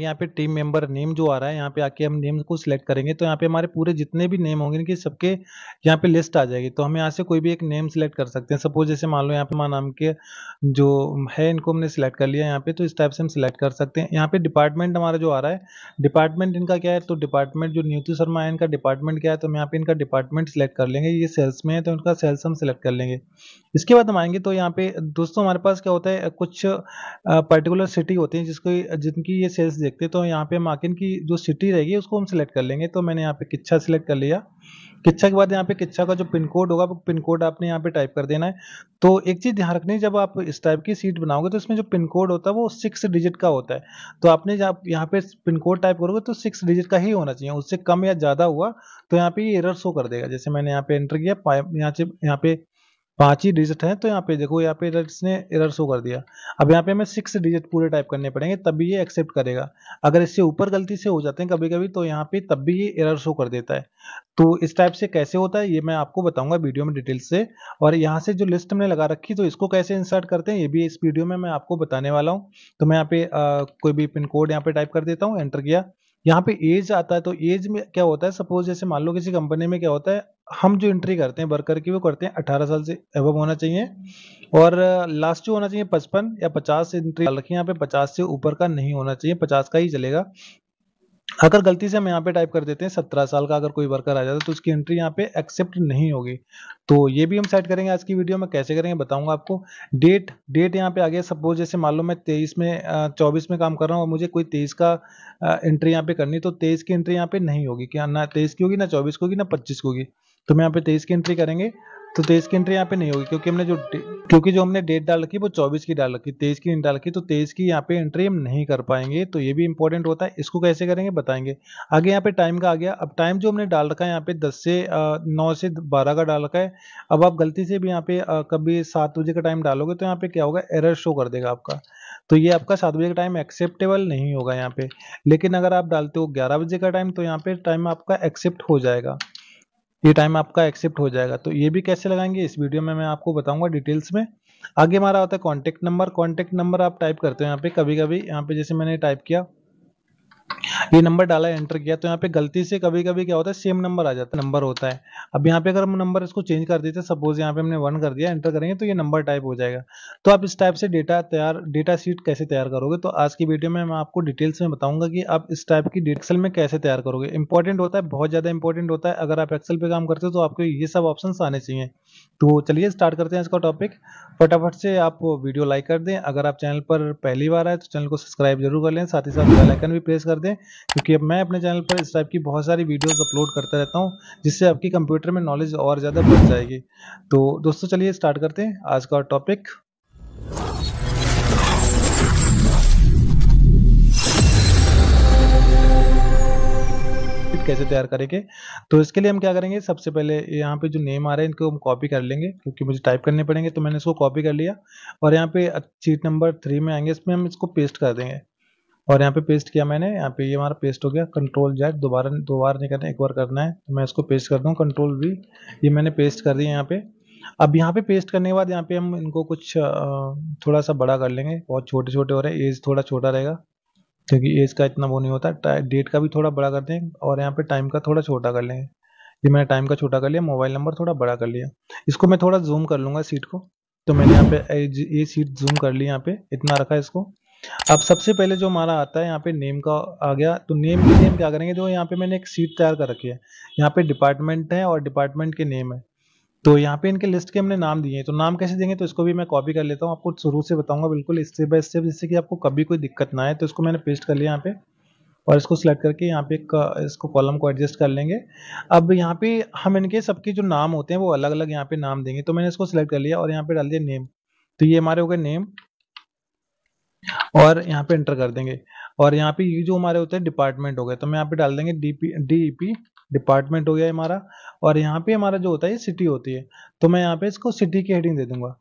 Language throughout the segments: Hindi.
यहाँ पे टीम मेंबर नेम जो आ रहा है यहाँ पे आके हम नेम को सिलेक्ट करेंगे तो यहाँ पे हमारे पूरे जितने भी नेम होंगे इनके सबके यहाँ पे लिस्ट आ जाएगी तो हम यहाँ से कोई भी एक नेम सिलेक्ट कर सकते हैं सपोज जैसे मान लो यहाँ पे नाम के जो है इनको हमने सिलेक्ट कर लिया यहाँ पे तो इस टाइप से हम सिलेक्ट कर सकते हैं यहाँ पे डिपार्टमेंट हमारा जो आ रहा है डिपार्टमेंट इनका क्या है तो डिपार्टमेंट जो नियुक्ति शर्मा है इनका डिपार्टमेंट क्या है तो हम यहाँ पे इनका डिपार्टमेंट सिलेक्ट कर लेंगे ये सेल्स में है तो इनका सेल्स हम सिलेक्ट कर लेंगे इसके बाद हम आएंगे तो यहाँ पे दोस्तों हमारे पास क्या होता है कुछ पर्टिकुलर सिटी होती है जिसको जिनकी ये सेल्स देखते तो यहाँ पे माकिन की जो सिटी रहेगी उसको हम सिलेक्ट कर लेंगे तो मैंने यहाँ पे किच्छा सिलेक्ट कर लिया किच्छा के बाद यहाँ पे किच्छा का जो पिन कोड होगा वो पिन कोड आपने यहाँ पे टाइप कर देना है तो एक चीज़ ध्यान रखनी जब आप इस टाइप की सीट बनाओगे तो इसमें जो पिन कोड होता है वो सिक्स डिजिट का होता है तो आपने जब यहाँ पे पिन कोड टाइप करोगे तो सिक्स डिजिट का ही होना चाहिए उससे कम या ज़्यादा हुआ तो यहाँ पे ये एरर शो कर देगा जैसे मैंने यहाँ पे एंटर किया यहाँ से यहाँ पे पांच ही डिजिट है तो यहाँ पे देखो यहाँ पे एरर्स ने एरर शो कर दिया अब यहाँ पे हमें सिक्स डिजिट पूरे टाइप करने पड़ेंगे तभी ये एक्सेप्ट करेगा अगर इससे ऊपर गलती से हो जाते हैं कभी कभी तो यहाँ पे तब भी ये एरर शो कर देता है तो इस टाइप से कैसे होता है ये मैं आपको बताऊंगा वीडियो में डिटेल से और यहाँ से जो लिस्ट हमने लगा रखी तो इसको कैसे इंसर्ट करते हैं ये भी इस वीडियो में मैं आपको बताने वाला हूँ तो मैं यहाँ पे कोई भी पिन कोड यहाँ पे टाइप कर देता हूँ एंटर किया यहाँ पे एज आता है तो एज में क्या होता है सपोज जैसे मान लो किसी कंपनी में क्या होता है हम जो एंट्री करते हैं वर्कर की वो करते हैं अठारह साल से अब होना चाहिए और लास्ट जो होना चाहिए पचपन या पचास एंट्री रखिए यहाँ पे पचास से ऊपर का नहीं होना चाहिए पचास का ही चलेगा अगर गलती से हम यहाँ पे टाइप कर देते हैं सत्रह साल का अगर कोई वर्कर आ जाता है तो उसकी एंट्री यहाँ पे एक्सेप्ट नहीं होगी तो ये भी हम सेट करेंगे आज की वीडियो में कैसे करेंगे बताऊंगा आपको डेट डेट यहाँ पे आ गया सपोज जैसे मान लो मैं तेईस में चौबीस में काम कर रहा हूँ और मुझे कोई तेईस का एंट्री यहाँ पे करनी तो तेईस की एंट्री यहाँ पे नहीं होगी क्या ना तेईस की होगी ना चौबीस की होगी ना पच्चीस की होगी तो हम यहाँ पे तेईस की एंट्री करेंगे तो तेईस की एंट्री यहाँ पे नहीं होगी क्योंकि हमने जो क्योंकि जो हमने डेट डाल रखी वो चौबीस की डाल रखी तेईस की डाल रखी तो तेईस की यहाँ पे एंट्री हम नहीं कर पाएंगे तो ये भी इंपॉर्टेंट होता है इसको कैसे करेंगे बताएंगे आगे यहाँ पे टाइम का आ गया अब टाइम जो हमने डाल रखा है यहाँ पे दस से नौ से बारह का डाल रखा है अब आप गलती से भी यहाँ पे कभी सात बजे का टाइम डालोगे तो यहाँ पे क्या होगा एरर शो कर देगा आपका तो ये आपका सात बजे का टाइम एक्सेप्टेबल नहीं होगा यहाँ पे लेकिन अगर आप डालते हो ग्यारह बजे का टाइम तो यहाँ पे टाइम आपका एक्सेप्ट हो जाएगा ये टाइम आपका एक्सेप्ट हो जाएगा तो ये भी कैसे लगाएंगे इस वीडियो में मैं आपको बताऊंगा डिटेल्स में आगे हमारा होता है कॉन्टेक्ट नंबर कॉन्टेक्ट नंबर आप टाइप करते हो यहाँ पे कभी कभी यहाँ पे जैसे मैंने टाइप किया ये नंबर डाला एंटर किया तो यहाँ पे गलती से कभी कभी क्या होता है सेम नंबर आ जाता है नंबर होता है अब यहाँ पे अगर हम नंबर इसको चेंज कर देते सपोज यहाँ पे हमने वन कर दिया एंटर करेंगे तो ये नंबर टाइप हो जाएगा तो आप इस टाइप से डेटा तैयार डेटा शीट कैसे तैयार करोगे तो आज की वीडियो में मैं आपको डिटेल्स में बताऊंगा कि आप इस टाइप की एक्सेल में कैसे तैयार करोगे इंपॉर्टेंट होता है बहुत ज़्यादा इंपॉर्टेंट होता है अगर आप एक्सल पे काम करते हो तो आपको ये सब ऑप्शन आने चाहिए तो चलिए स्टार्ट करते हैं इसका टॉपिक फटाफट से आप वीडियो लाइक कर दें अगर आप चैनल पर पहली बार आए तो चैनल को सब्सक्राइब जरूर कर लें साथ ही साथ बेल आइकन भी प्रेस कर दें क्योंकि अब मैं अपने चैनल पर इस टाइप की बहुत सारी वीडियोस अपलोड करता रहता हूँ जिससे आपकी कंप्यूटर में नॉलेज और ज़्यादा बढ़ जाएगी तो दोस्तों चलिए स्टार्ट करते हैं आज का टॉपिक कैसे तैयार करेंगे तो इसके लिए हम क्या करेंगे सबसे पहले यहाँ पे जो नेम आ रहे हैं इनको हम कॉपी कर लेंगे क्योंकि मुझे टाइप करने पड़ेंगे तो मैंने इसको कॉपी कर लिया और यहाँ पे चीट नंबर थ्री में आएंगे इसमें हम इसको पेस्ट कर देंगे और यहाँ पे पेस्ट किया मैंने यहाँ पे ये हमारा पेस्ट हो गया कंट्रोल जैक दोबारा दोबारा नहीं करना एक बार करना है तो मैं इसको पेस्ट कर दूँ कंट्रोल भी ये मैंने पेस्ट कर दिया यहाँ पे अब यहाँ पे पेस्ट करने के बाद यहाँ पे हम इनको कुछ थोड़ा सा बड़ा कर लेंगे बहुत छोटे छोटे हो रहे हैं एज थोड़ा छोटा रहेगा क्योंकि एज का इतना वो नहीं होता डेट का भी थोड़ा बड़ा कर दें और यहाँ पे टाइम का थोड़ा छोटा कर लेंगे ये मैंने टाइम का छोटा कर लिया मोबाइल नंबर थोड़ा बड़ा कर लिया इसको मैं थोड़ा जूम कर लूँगा सीट को तो मैंने यहाँ पे ये सीट जूम कर ली यहाँ पे इतना रखा इसको अब सबसे पहले जो हमारा आता है यहाँ पे नेम का आ गया तो नेम के नेम क्या करेंगे जो यहाँ पे मैंने एक सीट तैयार कर रखी है यहाँ पे डिपार्टमेंट है और डिपार्टमेंट के नेम है तो यहाँ पे इनके लिस्ट के हमने नाम दिए हैं तो नाम कैसे देंगे तो इसको भी मैं कॉपी कर लेता हूँ आपको शुरू से बताऊंगा बिल्कुल स्टेप बाय स्टेप जिससे कि आपको कभी कोई दिक्कत ना आए तो इसको मैंने पेस्ट कर लिया यहाँ पे और इसको सिलेक्ट करके यहाँ पे इसको कॉलम को एडजस्ट कर लेंगे अब यहाँ पे हम इनके सबके जो नाम होते हैं वो अलग अलग यहाँ पे नाम देंगे तो मैंने इसको सिलेक्ट कर लिया और यहाँ पे डाल दिया नेम तो ये हमारे हो गए नेम और यहाँ पे एंटर कर देंगे और यहाँ पे ये जो हमारे होते हैं डिपार्टमेंट हो गए तो हम यहाँ पे डाल देंगे डीपी डिपार्टमेंट हो गया हमारा और यहाँ पे हमारा जो होता है ये सिटी होती है तो मैं यहाँ पे इसको सिटी की हेडिंग दे दूंगा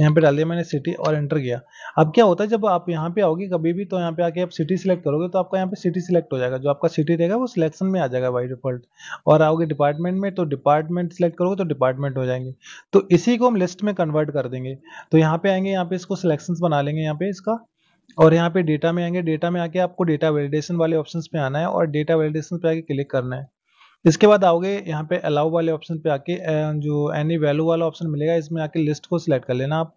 यहाँ पे डाल दिया मैंने सिटी और एंटर किया अब क्या होता है जब आप यहाँ पे आओगे कभी भी तो यहाँ पे आके आप सिटी सिलेक्ट करोगे तो आपका यहाँ पे सिटी सिलेक्ट हो जाएगा जो आपका सिटी रहेगा वो सिलेक्शन में आ जाएगा बाई डिफॉल्ट और आओगे डिपार्टमेंट में तो डिपार्टमेंट सिलेक्ट करोगे तो डिपार्टमेंट हो जाएंगे तो इसी को हम लिस्ट में कन्वर्ट कर देंगे तो यहाँ पे आएंगे यहाँ पे इसको सिलेक्शन बना लेंगे यहाँ पे इसका और यहाँ पे डेटा में आएंगे डेटा में आके आपको डेटा वैलिडेशन वाले ऑप्शन पे आना है और डेटा वैलिडेशन पे आके क्लिक करना है इसके बाद आओगे यहाँ पे अलाउ वाले ऑप्शन पे आके जो एनी वैल्यू वाला ऑप्शन मिलेगा इसमें आके लिस्ट को सिलेक्ट कर लेना आप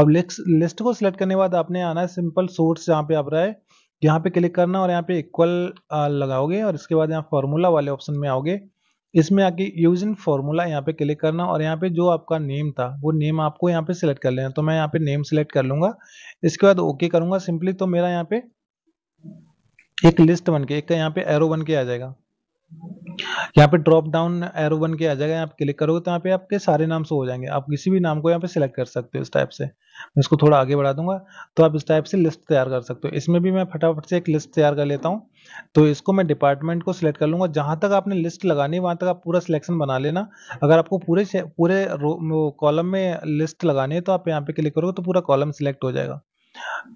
अब लिस्ट को सिलेक्ट करने के बाद आपने आना है सिंपल सोर्स यहाँ पे आप रहा है यहाँ पे क्लिक करना और यहाँ पे इक्वल लगाओगे और इसके बाद यहाँ फॉर्मूला वाले ऑप्शन में आओगे इसमें आके यूज इन फॉर्मूला यहाँ पे क्लिक करना और यहाँ पे जो आपका नेम था वो नेम आपको यहाँ पे सिलेक्ट कर लेना तो मैं यहाँ पे नेम सिलेक्ट कर लूंगा इसके बाद ओके करूंगा सिंपली तो मेरा यहाँ पे एक लिस्ट बन के एक यहाँ पे एरो बन के आ जाएगा यहाँ पे ड्रॉप डाउन एरो बन के आ जाएगा यहाँ पे क्लिक करोगे तो यहाँ पे आपके सारे नाम से हो जाएंगे आप किसी भी नाम को यहाँ पे सिलेक्ट कर सकते हो इस टाइप से मैं इसको थोड़ा आगे बढ़ा दूंगा तो आप इस टाइप से लिस्ट तैयार कर सकते हो इसमें भी मैं फटाफट से एक लिस्ट तैयार कर लेता हूँ तो इसको मैं डिपार्टमेंट को सिलेक्ट कर लूंगा जहां तक आपने लिस्ट लगानी है वहां तक आप पूरा सिलेक्शन बना लेना अगर आपको पूरे पूरे कॉलम में लिस्ट लगानी है तो आप यहाँ पे क्लिक करोगे तो पूरा कॉलम सिलेक्ट हो जाएगा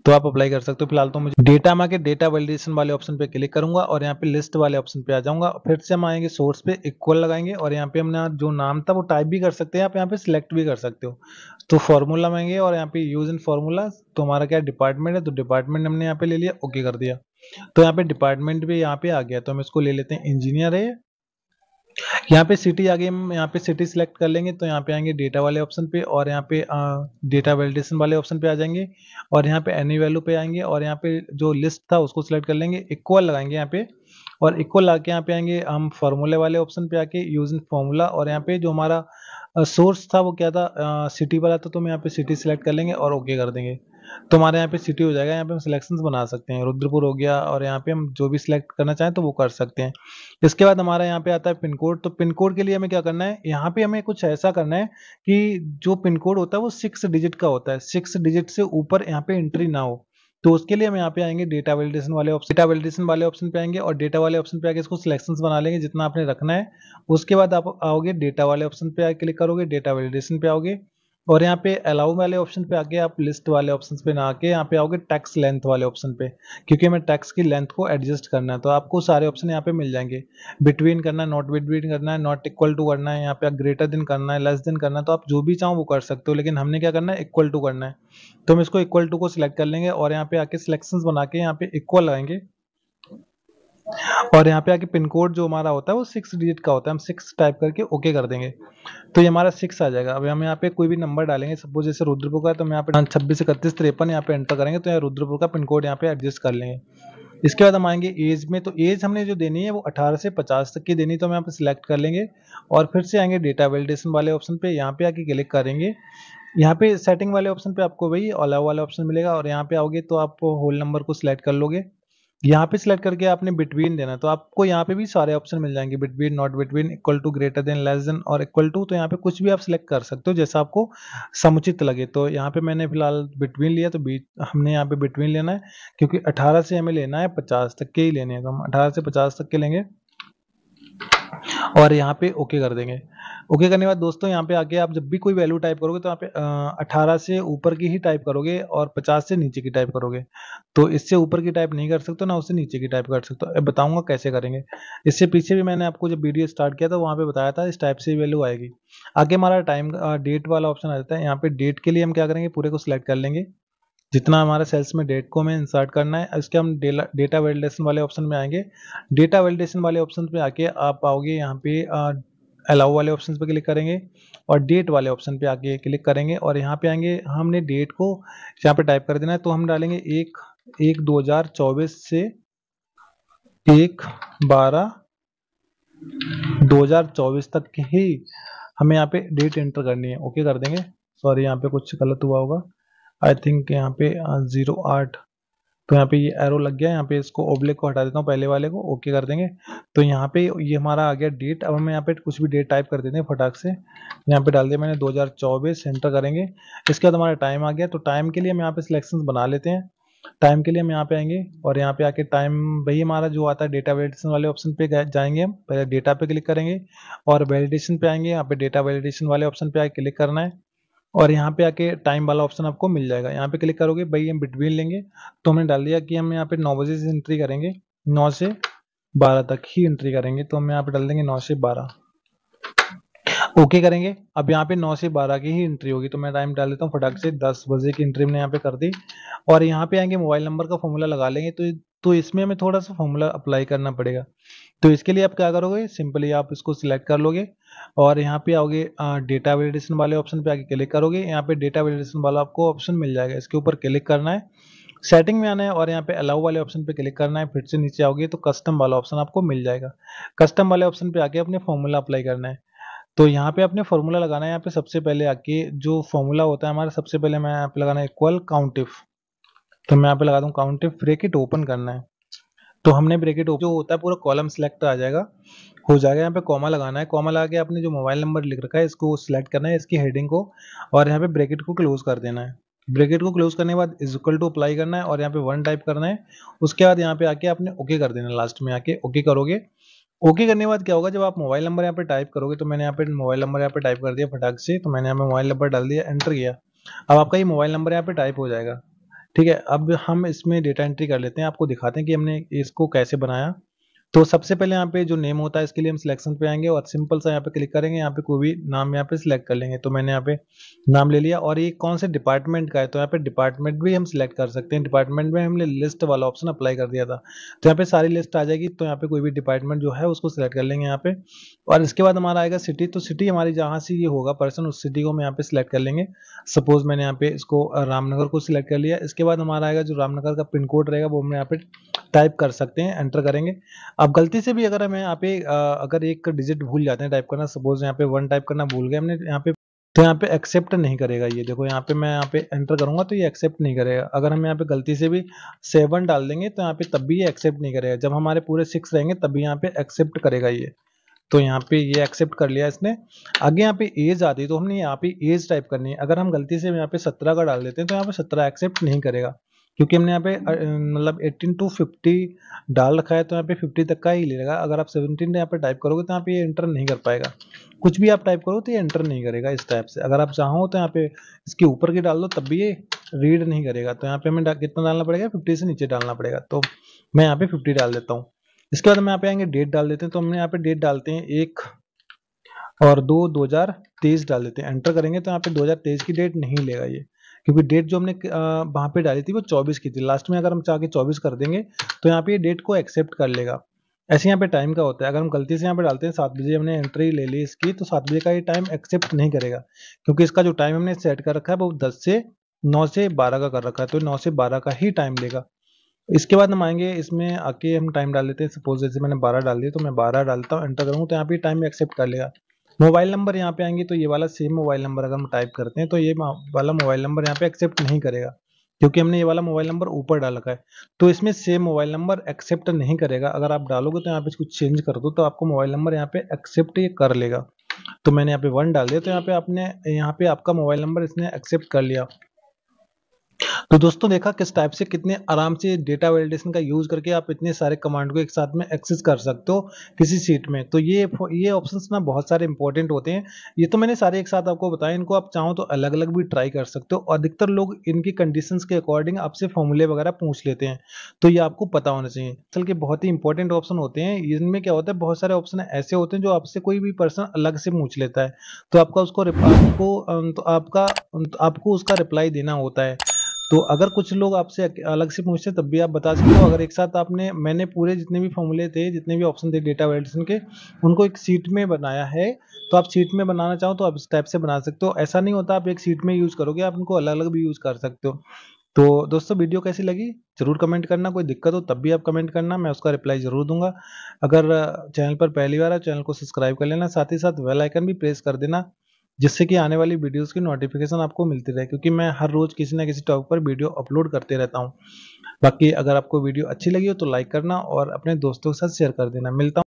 तो आप अप्लाई कर सकते हो फिलहाल तो मुझे डेटा में के डेटा वैलिडेशन वाले ऑप्शन पे क्लिक करूंगा और यहाँ पे लिस्ट वाले ऑप्शन पे आ जाऊंगा फिर से हम आएंगे सोर्स पे इक्वल लगाएंगे और यहाँ पे हमने जो नाम था वो टाइप भी कर सकते हैं आप यहाँ पे सिलेक्ट भी कर सकते हो तो फॉर्मूला मांगे और यहाँ पे यूज इन फॉर्मूला तो हमारा क्या डिपार्टमेंट है तो डिपार्टमेंट हमने यहाँ पे ले लिया ओके कर दिया तो यहाँ पे डिपार्टमेंट भी यहाँ पे आ गया तो हम इसको ले लेते हैं इंजीनियर है यहाँ पे सिटी आगे हम यहाँ पे सिटी सिलेक्ट कर लेंगे तो यहाँ पे आएंगे डेटा वाले ऑप्शन पे और यहाँ पे डेटा वैलिडेशन वाले ऑप्शन पे आ जाएंगे और यहाँ पे एनी वैल्यू पे आएंगे और यहाँ पे जो लिस्ट था उसको सिलेक्ट कर लेंगे इक्वल लगाएंगे यहाँ पे और इक्वल ला के यहाँ पे आएंगे हम फॉर्मूले वाले ऑप्शन पे आके यूज इन फॉर्मूला और यहाँ पे जो हमारा सोर्स था वो क्या था सिटी वाला था तो हम यहाँ पे सिटी सिलेक्ट कर लेंगे और ओके कर देंगे तो हमारे यहाँ पे सिटी हो जाएगा यहाँ पे हम सिलेक्शंस बना सकते हैं रुद्रपुर हो गया और यहाँ पे हम जो भी सिलेक्ट करना चाहें तो वो कर सकते हैं इसके बाद हमारा यहाँ पे आता है पिन कोड तो पिन कोड के लिए हमें क्या करना है यहाँ पे हमें कुछ ऐसा करना है कि जो पिन कोड होता है वो सिक्स डिजिट का होता है सिक्स डिजिट से ऊपर यहाँ पे एंट्री ना हो तो उसके लिए हम यहाँ पे आएंगे डेटा वेलिडेशन वाले ऑप्शन डेटा वेलिडेशन वाले ऑप्शन पे आएंगे और डेटा वाले ऑप्शन पे आगे इसको सिलेक्शंस बना लेंगे जितना आपने रखना है उसके बाद आप आओगे डेटा वाले ऑप्शन पे क्लिक करोगे डेटा वेलिडेशन पे आओगे और यहाँ पे अलाउ वाले ऑप्शन पे आगे आप लिस्ट वाले ऑप्शन पे ना आके यहाँ पे आओगे टैक्स लेंथ वाले ऑप्शन पे क्योंकि हमें टैक्स की लेंथ को एडजस्ट करना है तो आपको सारे ऑप्शन यहाँ पे मिल जाएंगे बिटवीन करना है नॉट बिटवीन करना है नॉट इक्वल टू करना है यहाँ पे आप ग्रेटर दिन करना है लेस दिन करना है तो आप जो भी चाहो वो कर सकते हो लेकिन हमने क्या करना है इक्वल टू करना है तो हम इसको इक्वल टू को सिलेक्ट कर लेंगे और यहाँ पे आके सिलेक्शन बना के यहाँ पे इक्वल लगाएंगे और यहाँ पे आके पिन कोड जो हमारा होता है वो सिक्स डिजिट का होता है हम सिक्स टाइप करके ओके कर देंगे तो ये हमारा सिक्स आ जाएगा अब हम यहाँ पे कोई भी नंबर डालेंगे सपोज जैसे रुद्रपुर का तो हम यहाँ पे छब्बीस इकतीस तिरपन यहाँ पे एंटर करेंगे तो यहाँ रुद्रपुर का पिन कोड यहाँ पे एडजस्ट कर लेंगे इसके बाद हम आएंगे एज में तो एज हमने जो देनी है वो 18 से 50 तक की देनी तो हम यहाँ पे सिलेक्ट कर लेंगे और फिर से आएंगे डेटा वेलिडेशन वाले ऑप्शन पे यहाँ पे आके क्लिक करेंगे यहाँ पे सेटिंग वाले ऑप्शन पे आपको वही अलाव वाला ऑप्शन मिलेगा और यहाँ पे आओगे तो आप होल नंबर को सिलेक्ट कर लोगे यहाँ पे सिलेक्ट करके आपने बिटवीन देना तो आपको यहाँ पे भी सारे ऑप्शन मिल जाएंगे between not between equal to greater than less than और इक्वल टू तो यहाँ पे कुछ भी आप सिलेक्ट कर सकते हो जैसा आपको समुचित लगे तो यहाँ पे मैंने फिलहाल बिटवीन लिया तो बीच हमने यहाँ पे बिटवीन लेना है क्योंकि अठारह से हमें लेना है पचास तक के ही लेने हैं तो हम अठारह से पचास तक के लेंगे और यहाँ पे ओके कर देंगे ओके करने के बाद दोस्तों यहाँ पे आके आप जब भी कोई वैल्यू टाइप करोगे तो यहाँ पे अठारह से ऊपर की ही टाइप करोगे और पचास से नीचे की टाइप करोगे तो इससे ऊपर की टाइप नहीं कर सकते ना उससे नीचे की टाइप कर सकते हो बताऊंगा कैसे करेंगे इससे पीछे भी मैंने आपको जब वीडियो स्टार्ट किया था वहाँ पे बताया था इस टाइप से वैल्यू आएगी आगे हमारा टाइम डेट वाला ऑप्शन आ जाता है यहाँ पे डेट के लिए हम क्या करेंगे पूरे को सिलेक्ट कर लेंगे जितना हमारे सेल्स में डेट को हमें इंसर्ट करना है इसके हम डेटा वेलिडेशन वाले ऑप्शन में आएंगे डेटा वेलिडेशन वाले ऑप्शन पे आके आप आओगे यहाँ पे अलाउ वाले ऑप्शन पे क्लिक करेंगे और डेट वाले ऑप्शन पे आके क्लिक करेंगे और यहाँ पे आएंगे हमने डेट को यहाँ पे टाइप कर देना है तो हम डालेंगे एक एक दो हजार चौबीस से एक बारह चौबीस तक ही हमें यहाँ पे डेट एंटर करनी है ओके कर देंगे सॉरी यहाँ पे कुछ गलत हुआ होगा आई थिंक यहाँ पे ज़ीरो uh, आठ तो यहाँ पे ये एरो लग गया यहाँ पे इसको ओबले को हटा देता हूँ पहले वाले को ओके कर देंगे तो यहाँ पे ये हमारा आ गया डेट अब हमें यहाँ पे कुछ भी डेट टाइप कर देते हैं फटाक से यहाँ पे डाल दिया मैंने 2024 एंटर करेंगे इसके बाद हमारा टाइम आ गया तो टाइम के लिए हम यहाँ पे सिलेक्शन बना लेते हैं टाइम के लिए हम यहाँ पे आएंगे और यहाँ पे आके टाइम भाई हमारा जो आता है डेटा वेलिडेशन वाले ऑप्शन पे जाएंगे हम पहले डेटा पे क्लिक करेंगे और वेलिडेशन पे आएंगे यहाँ पे डेटा वेलिडेशन वाले ऑप्शन पे आके क्लिक करना है और यहाँ पे आके टाइम वाला ऑप्शन आपको मिल जाएगा यहाँ पे क्लिक करोगे भाई हम बिटवीन लेंगे तो हमने डाल दिया कि हम यहाँ पे नौ बजे से एंट्री करेंगे नौ से बारह तक ही एंट्री करेंगे तो हम यहाँ पे डाल देंगे नौ से बारह ओके करेंगे अब यहाँ पे नौ से बारह की ही एंट्री होगी तो मैं टाइम डाल देता हूँ फटाक से दस बजे की एंट्री मैंने यहाँ पे कर दी और यहाँ पे आएंगे मोबाइल नंबर का फॉर्मूला लगा लेंगे तो तो इसमें हमें थोड़ा सा फॉर्मूला अप्लाई करना पड़ेगा तो इसके लिए आप क्या करोगे सिंपली आप इसको सिलेक्ट कर लोगे और यहाँ पे आओगे डेटा वेलिडेशन वाले ऑप्शन पे आगे क्लिक करोगे यहाँ पे डेटा वेलिडेशन वाला आपको ऑप्शन मिल जाएगा इसके ऊपर क्लिक करना है सेटिंग में आना है और यहाँ पे अलाउ वाले ऑप्शन पे क्लिक करना है फिर से नीचे आओगे तो कस्टम वाला ऑप्शन आपको मिल जाएगा कस्टम वाले ऑप्शन पे आके अपने फॉर्मूला अप्लाई करना है तो यहाँ पे आपने फॉर्मूला लगाना है यहाँ पे सबसे पहले आके जो फॉर्मूला होता है हमारा सबसे पहले मैं यहाँ पे लगाना है इक्वल काउंटिफ तो मैं यहाँ पे लगा दूँ काउंटिफ ब्रेकेट ओपन करना है तो हमने ब्रेकेट जो होता है पूरा कॉलम सिलेक्ट तो आ जाएगा हो जाएगा यहाँ पे कॉमा लगाना है कॉमा लगा के आपने जो मोबाइल नंबर लिख रखा है इसको सिलेक्ट करना है इसकी हेडिंग को और यहाँ पे ब्रेकेट को क्लोज कर देना है ब्रेकेट को क्लोज करने के बाद इक्वल टू अप्लाई करना है और यहाँ पे वन टाइप करना है उसके बाद यहाँ पे आके आपने ओके कर देना लास्ट में आके ओके करोगे ओके करने के बाद क्या होगा जब आप मोबाइल नंबर यहाँ पे टाइप करोगे तो मैंने यहाँ पे मोबाइल नंबर यहाँ पे टाइप कर दिया फटाक से तो मैंने यहाँ पे मोबाइल नंबर डाल दिया एंटर किया अब आपका ये मोबाइल नंबर यहाँ पे टाइप हो जाएगा ठीक है अब हम इसमें डेटा एंट्री कर लेते हैं आपको दिखाते हैं कि हमने इसको कैसे बनाया तो सबसे पहले यहाँ पे जो नेम होता है इसके लिए हम सिलेक्शन पे आएंगे और सिंपल सा यहाँ पे क्लिक करेंगे यहाँ पे कोई भी नाम यहाँ पे सिलेक्ट कर लेंगे तो मैंने यहाँ पे नाम ले लिया और ये कौन से डिपार्टमेंट का है तो यहाँ पे डिपार्टमेंट भी हम सिलेक्ट कर सकते हैं डिपार्टमेंट में हमने लिस्ट वाला ऑप्शन अप्लाई कर दिया था तो यहाँ पे सारी लिस्ट आ जाएगी तो यहाँ पे कोई भी डिपार्टमेंट जो है उसको सिलेक्ट कर लेंगे यहाँ पे और इसके बाद हमारा आएगा सिटी तो सिटी हमारी जहाँ से ये होगा पर्सन उस सिटी को हम यहाँ पे सिलेक्ट कर लेंगे सपोज मैंने यहाँ पे इसको रामनगर को सिलेक्ट कर लिया इसके बाद हमारा आएगा जो रामनगर का पिन कोड रहेगा वो हम यहाँ पे टाइप कर सकते हैं एंटर करेंगे अब गलती से भी अगर हम यहाँ पे अगर एक डिजिट भूल जाते हैं टाइप करना सपोज यहाँ पे वन टाइप करना भूल गए हमने यहाँ पे तो यहाँ पे एक्सेप्ट नहीं करेगा ये देखो यहाँ पे मैं यहाँ पे एंटर करूंगा तो ये एक्सेप्ट नहीं करेगा अगर हम यहाँ पे गलती से भी सेवन डाल देंगे तो यहाँ पे तब भी ये एक्सेप्ट नहीं करेगा जब हमारे पूरे सिक्स रहेंगे तभी यहाँ पे एक्सेप्ट करेगा ये तो यहाँ पे ये एक्सेप्ट कर लिया इसने आगे यहाँ पे एज आती है तो हमने यहाँ पे एज टाइप करनी है अगर हम गलती से यहाँ पे सत्रह का डाल देते हैं तो यहाँ पे सत्रह एक्सेप्ट नहीं करेगा क्योंकि हमने यहाँ पे मतलब 18 टू 50 डाल रखा है तो यहाँ पे 50 तक का ही लेगा अगर आप 17 यहाँ पे टाइप करोगे तो यहाँ पे ये एंटर नहीं कर पाएगा कुछ भी आप टाइप करो तो ये एंटर नहीं करेगा इस टाइप से अगर आप चाहो तो यहाँ पे इसके ऊपर की डाल दो तब भी ये रीड नहीं करेगा तो यहाँ पे हमें डा, कितना डालना पड़ेगा फिफ्टी से नीचे डालना पड़ेगा तो मैं यहाँ पे फिफ्टी डाल देता हूँ इसके बाद हम यहाँ पे आएंगे डेट डाल देते हैं तो हमने यहाँ पे डेट डालते हैं एक और दो तेईस डाल देते हैं एंटर करेंगे तो यहाँ पे तेईस की डेट नहीं लेगा ये क्योंकि डेट जो हमने वहाँ पे डाली थी वो 24 की थी लास्ट में अगर हम चाह के 24 कर देंगे तो यहाँ पे ये डेट को एक्सेप्ट कर लेगा ऐसे यहाँ पे टाइम का होता है अगर हम गलती से यहाँ पे डालते हैं सात बजे हमने एंट्री ले ली इसकी तो सात बजे का ये टाइम एक्सेप्ट नहीं करेगा क्योंकि इसका जो टाइम हमने सेट कर रखा है वो दस से नौ से बारह का कर रखा है तो नौ से बारह का ही टाइम लेगा इसके बाद हम आएंगे इसमें आके हम टाइम डाल लेते हैं सपोज जैसे मैंने बारह डाल दिया तो मैं बारह डालता हूँ एंटर करूँगा तो यहाँ पे टाइम एक्सेप्ट कर लेगा मोबाइल नंबर यहाँ पे आएंगे तो ये वाला सेम मोबाइल नंबर अगर हम टाइप करते हैं तो ये वाला मोबाइल नंबर यहाँ पे एक्सेप्ट नहीं करेगा क्योंकि हमने ये वाला मोबाइल नंबर ऊपर डाल रखा है तो इसमें सेम मोबाइल नंबर एक्सेप्ट नहीं करेगा अगर आप डालोगे तो यहाँ पे इसको चेंज कर दो तो आपको मोबाइल नंबर यहाँ पे एक्सेप्ट ये कर लेगा तो मैंने यहाँ पे वन डाल दिया तो यहाँ पे आपने यहाँ पे आपका मोबाइल नंबर इसने एक्सेप्ट कर लिया तो दोस्तों देखा किस टाइप से कितने आराम से डेटा वैलिडेशन का यूज करके आप इतने सारे कमांड को एक साथ में एक्सेस कर सकते हो किसी सीट में तो ये ये ऑप्शंस ना बहुत सारे इंपॉर्टेंट होते हैं ये तो मैंने सारे एक साथ आपको बताया इनको आप चाहो तो अलग अलग भी ट्राई कर सकते हो अधिकतर लोग इनकी कंडीशन के अकॉर्डिंग आपसे फॉर्मूले वगैरह पूछ लेते हैं तो ये आपको पता होना चाहिए असल के बहुत ही इंपॉर्टेंट ऑप्शन होते हैं इनमें क्या होता है बहुत सारे ऑप्शन ऐसे होते हैं जो आपसे कोई भी पर्सन अलग से पूछ लेता है तो आपका उसको रिप्लाई को तो आपका तो आपको उसका रिप्लाई देना होता है तो अगर कुछ लोग आपसे अलग से पूछते तब भी आप बता सकते हो अगर एक साथ आपने मैंने पूरे जितने भी फॉर्मूले थे जितने भी ऑप्शन थे डेटा वैलिडेशन के उनको एक सीट में बनाया है तो आप सीट में बनाना चाहो तो आप इस टाइप से बना सकते हो ऐसा नहीं होता आप एक सीट में यूज़ करोगे आप उनको अलग अलग भी यूज़ कर सकते हो तो दोस्तों वीडियो कैसी लगी ज़रूर कमेंट करना कोई दिक्कत हो तब भी आप कमेंट करना मैं उसका रिप्लाई ज़रूर दूंगा अगर चैनल पर पहली बार है तो चैनल को सब्सक्राइब कर लेना साथ ही साथ वेल आइकन भी प्रेस कर देना जिससे कि आने वाली वीडियोस की नोटिफिकेशन आपको मिलती रहे क्योंकि मैं हर रोज़ किसी ना किसी टॉपिक पर वीडियो अपलोड करते रहता हूँ बाकी अगर आपको वीडियो अच्छी लगी हो तो लाइक करना और अपने दोस्तों के साथ शेयर कर देना मिलता हूँ